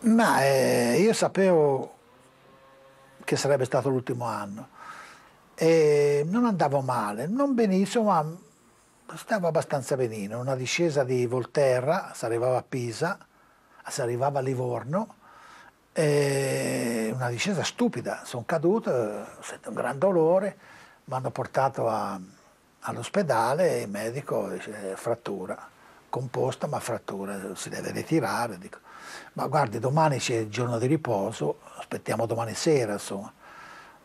Ma eh, io sapevo che sarebbe stato l'ultimo anno e non andavo male, non benissimo, ma stavo abbastanza benino. Una discesa di Volterra, si arrivava a Pisa, si arrivava a Livorno, una discesa stupida, sono caduto, ho sentito un gran dolore, mi hanno portato all'ospedale e il medico dice frattura, composta ma frattura, si deve ritirare. Dico ma guardi domani c'è il giorno di riposo, aspettiamo domani sera, insomma.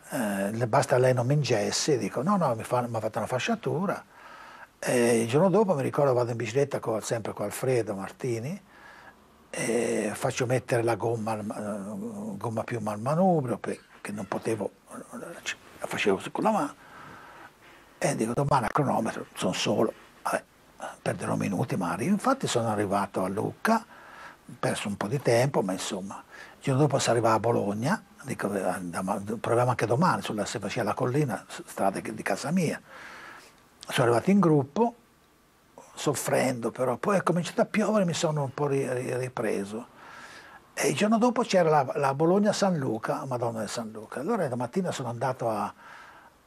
Eh, basta lei non mi ingesse, dico no, no, mi, fa, mi ha fatto una fasciatura. E il giorno dopo mi ricordo vado in bicicletta con, sempre con Alfredo Martini, faccio mettere la gomma, gomma più al manubrio perché non potevo, la facevo con la mano e dico domani a cronometro sono solo, vabbè, perderò minuti ma Infatti sono arrivato a Lucca perso un po' di tempo, ma insomma, il giorno dopo si arriva a Bologna, dico, eh, andiamo, proviamo anche domani, sulla, si faceva la collina, strada di casa mia. Sono arrivato in gruppo, soffrendo però, poi è cominciato a piovere, mi sono un po' ripreso. E il giorno dopo c'era la, la Bologna-San Luca, Madonna del San Luca. Allora la mattina sono andato a,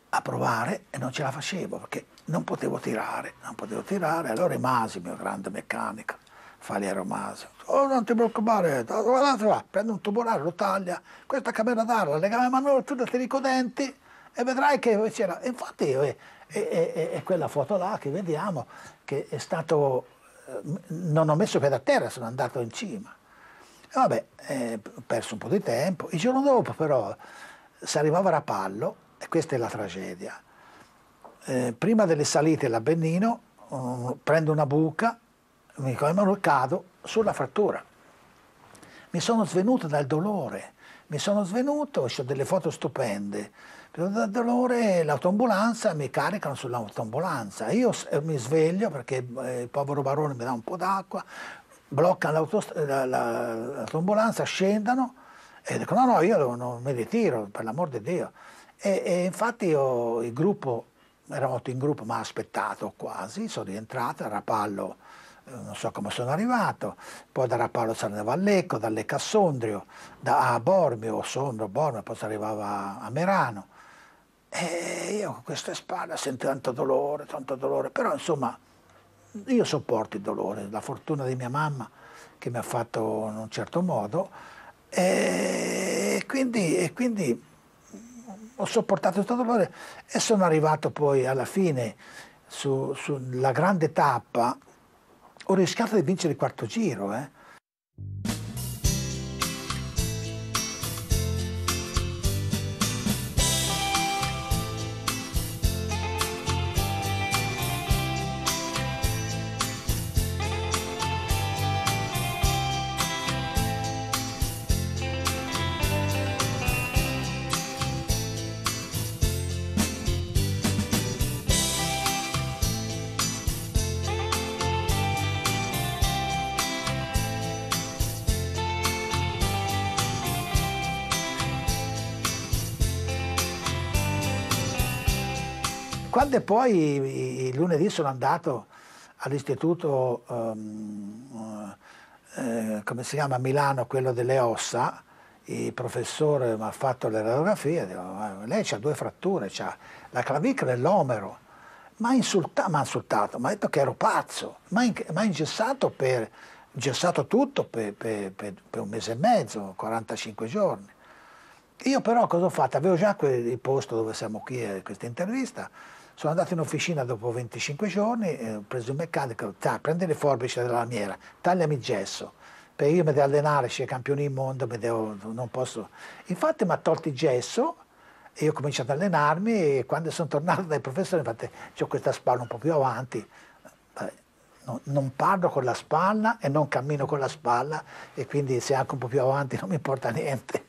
a, provare e non ce la facevo perché non potevo tirare, non potevo tirare. Allora Masi, mio grande meccanico, Faliero Maso. Oh, non ti preoccupare, guardate là, prende un tubolare, lo taglia, questa camera d'arla, le camere manuali, tu ti ricodenti e vedrai che c'era. Infatti è, è, è, è, quella foto là che vediamo, che è stato, eh, non ho messo piede a terra, sono andato in cima. E vabbè, ho eh, perso un po' di tempo. Il giorno dopo però si arrivava a Rapallo, e questa è la tragedia. Eh, prima delle salite l'Abbennino, eh, oh, prendo una buca, mi ricordo, eh, cado sulla frattura. Mi sono svenuto dal dolore, mi sono svenuto, ho delle foto stupende. Dal dolore l'autoambulanza mi caricano sull'autoambulanza. Io eh, mi sveglio perché eh, il povero barone mi dà un po' d'acqua, bloccano l'autoambulanza, scendono e dicono no, no, io non mi ritiro, per l'amor di Dio. E, e infatti io, il gruppo, eravamo in gruppo, ma aspettato quasi, sono rientrato, Rapallo non so come sono arrivato, poi da Rapallo Sarne Vallecco, da Lecca Sondrio, da Bormio, Sondrio, Bormio, poi si arrivava a Merano. E io con queste spalle sento tanto dolore, tanto dolore, però insomma io sopporto il dolore, la fortuna di mia mamma che mi ha fatto in un certo modo e quindi, e quindi ho sopportato questo dolore e sono arrivato poi alla fine sulla su grande tappa ho rischiato di vincere il quarto giro, eh? Quando poi lunedì sono andato all'istituto, um, eh, come si chiama, a Milano, quello delle ossa, il professore mi ha fatto le l'erografia, lei ha due fratture, ha la clavicola e l'omero. Mi ha insulta, insultato, mi ha detto che ero pazzo, mi ha ingessato, per, ingessato tutto per, per, per, un mese e mezzo, 45 giorni. Io però cosa ho fatto? Avevo già quel, il posto dove siamo qui, eh, questa intervista, sono andato in officina dopo 25 giorni, eh, ho preso il meccanico, ta, prendi le forbici della lamiera, tagliami il gesso, perché io mi devo allenare, c'è campione del mondo, devo, non posso... Infatti mi ha tolto il gesso e io ho cominciato ad allenarmi e quando sono tornato dai professori, infatti ho questa spalla un po' più avanti, non parlo con la spalla e non cammino con la spalla e quindi se anche un po' più avanti non mi importa niente.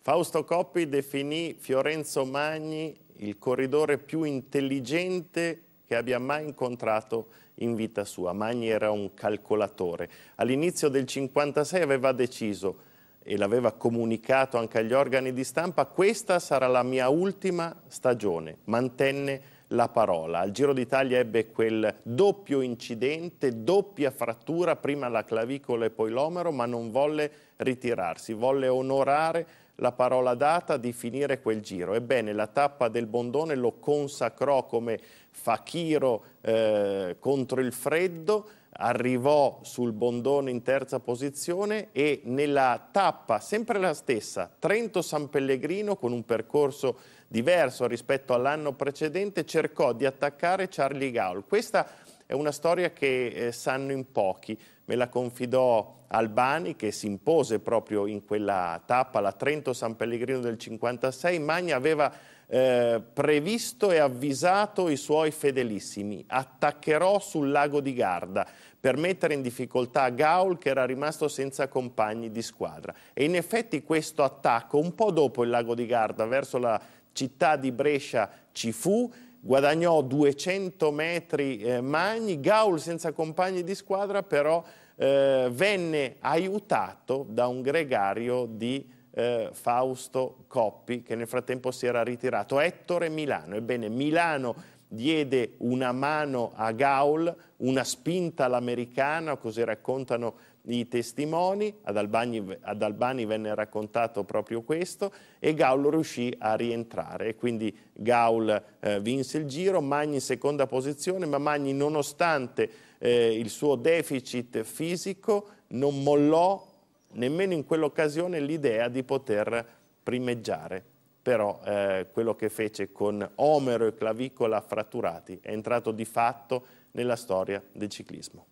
Fausto Coppi definì Fiorenzo Magni il corridore più intelligente che abbia mai incontrato in vita sua. Magni era un calcolatore. All'inizio del 1956 aveva deciso e l'aveva comunicato anche agli organi di stampa, questa sarà la mia ultima stagione. Mantenne la parola. Al Giro d'Italia ebbe quel doppio incidente, doppia frattura, prima la clavicola e poi l'omero, ma non volle ritirarsi, volle onorare la parola data di finire quel giro. Ebbene, la tappa del Bondone lo consacrò come fachiro eh, contro il freddo, arrivò sul Bondone in terza posizione e nella tappa, sempre la stessa, Trento-San Pellegrino con un percorso diverso rispetto all'anno precedente, cercò di attaccare Charlie Gaul. Questa è una storia che eh, sanno in pochi, me la confidò Albani che si impose proprio in quella tappa, la Trento-San Pellegrino del 56, Magna aveva eh, previsto e avvisato i suoi fedelissimi, attaccherò sul lago di Garda per mettere in difficoltà Gaul che era rimasto senza compagni di squadra. E in effetti questo attacco, un po' dopo il lago di Garda, verso la città di Brescia ci fu, guadagnò 200 metri eh, magni, Gaul senza compagni di squadra però eh, venne aiutato da un gregario di eh, Fausto Coppi che nel frattempo si era ritirato, Ettore Milano. Ebbene Milano diede una mano a Gaul, una spinta all'americana, così raccontano i testimoni, ad Albani, ad Albani, venne raccontato proprio questo e Gaul riuscì a rientrare, quindi Gaul eh, vinse il giro, Magni in seconda posizione, ma Magni nonostante eh, il suo deficit fisico non mollò nemmeno in quell'occasione l'idea di poter primeggiare però eh, quello che fece con omero e clavicola fratturati è entrato di fatto nella storia del ciclismo.